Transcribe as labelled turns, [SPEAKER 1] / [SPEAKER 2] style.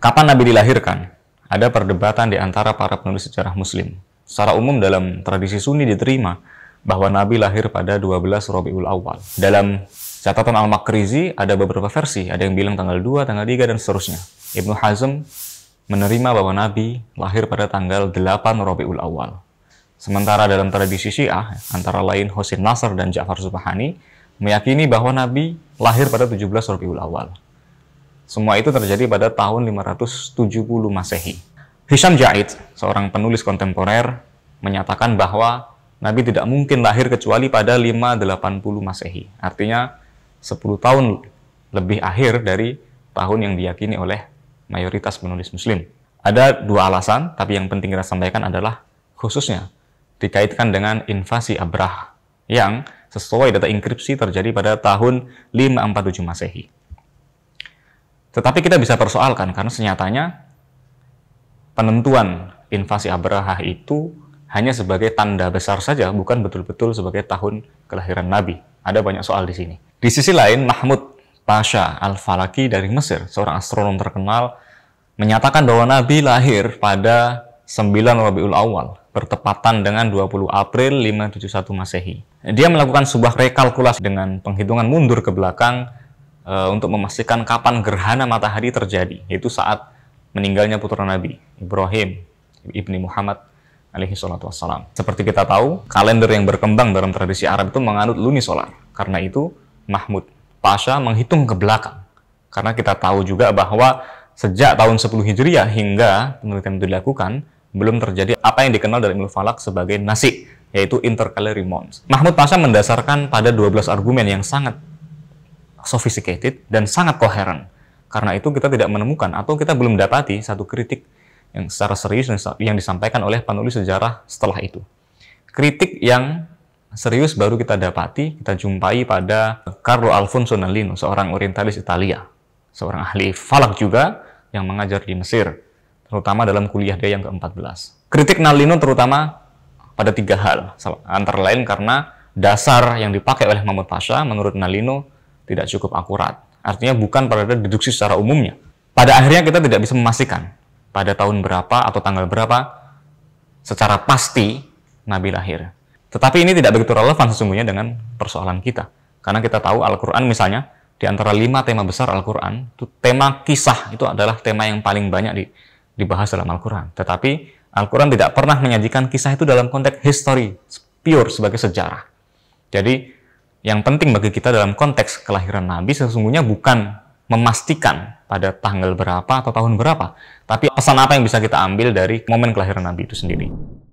[SPEAKER 1] Kapan Nabi dilahirkan? Ada perdebatan di antara para penulis sejarah Muslim. Secara umum dalam tradisi Sunni diterima bahwa Nabi lahir pada 12 Rabiul Awal. Dalam catatan Al-Makrizi ada beberapa versi, ada yang bilang tanggal 2, tanggal 3, dan seterusnya. Ibnu Hazm menerima bahwa Nabi lahir pada tanggal 8 Rabiul Awal. Sementara dalam tradisi Syiah, antara lain Hosin Nasr dan Ja'far Subhani, meyakini bahwa Nabi lahir pada 17 Rabiul Awal. Semua itu terjadi pada tahun 570 Masehi. Hisham Jaid, seorang penulis kontemporer, menyatakan bahwa Nabi tidak mungkin lahir kecuali pada 580 Masehi. Artinya 10 tahun lebih akhir dari tahun yang diyakini oleh mayoritas penulis muslim. Ada dua alasan, tapi yang penting kita sampaikan adalah khususnya dikaitkan dengan invasi Abrah yang sesuai data inkripsi terjadi pada tahun 547 Masehi. Tetapi kita bisa persoalkan karena senyatanya penentuan invasi Abraha itu hanya sebagai tanda besar saja, bukan betul-betul sebagai tahun kelahiran Nabi. Ada banyak soal di sini. Di sisi lain, Mahmud Pasha Al-Falaki dari Mesir, seorang astronom terkenal, menyatakan bahwa Nabi lahir pada 9 Rabiul Awal, bertepatan dengan 20 April 571 Masehi. Dia melakukan sebuah rekalkulasi dengan penghitungan mundur ke belakang e, untuk memastikan kapan gerhana matahari terjadi, yaitu saat meninggalnya putra Nabi Ibrahim ibni Muhammad alaihi salatu wassalam. Seperti kita tahu, kalender yang berkembang dalam tradisi Arab itu menganut lunisolar. Karena itu, Mahmud Pasha menghitung ke belakang. Karena kita tahu juga bahwa sejak tahun 10 Hijriah hingga penelitian itu dilakukan, belum terjadi apa yang dikenal dari ilmu falak sebagai nasi, yaitu intercalary months. Mahmud Pasha mendasarkan pada 12 argumen yang sangat sophisticated dan sangat koheren. Karena itu kita tidak menemukan atau kita belum dapati satu kritik yang secara serius yang disampaikan oleh penulis sejarah setelah itu. Kritik yang serius baru kita dapati, kita jumpai pada Carlo Alfonso Nalino, seorang orientalis Italia, seorang ahli falak juga yang mengajar di Mesir, terutama dalam kuliah dia yang ke-14. Kritik Nalino terutama pada tiga hal, antara lain karena dasar yang dipakai oleh Mahmud Pasha menurut Nalino tidak cukup akurat. Artinya bukan pada deduksi secara umumnya. Pada akhirnya kita tidak bisa memastikan pada tahun berapa atau tanggal berapa secara pasti Nabi lahir. Tetapi ini tidak begitu relevan sesungguhnya dengan persoalan kita. Karena kita tahu Al-Quran misalnya, di antara lima tema besar Al-Quran, tema kisah itu adalah tema yang paling banyak di, dibahas dalam Al-Quran. Tetapi Al-Quran tidak pernah menyajikan kisah itu dalam konteks history, pure sebagai sejarah. Jadi yang penting bagi kita dalam konteks kelahiran Nabi sesungguhnya bukan memastikan pada tanggal berapa atau tahun berapa, tapi pesan apa yang bisa kita ambil dari momen kelahiran Nabi itu sendiri.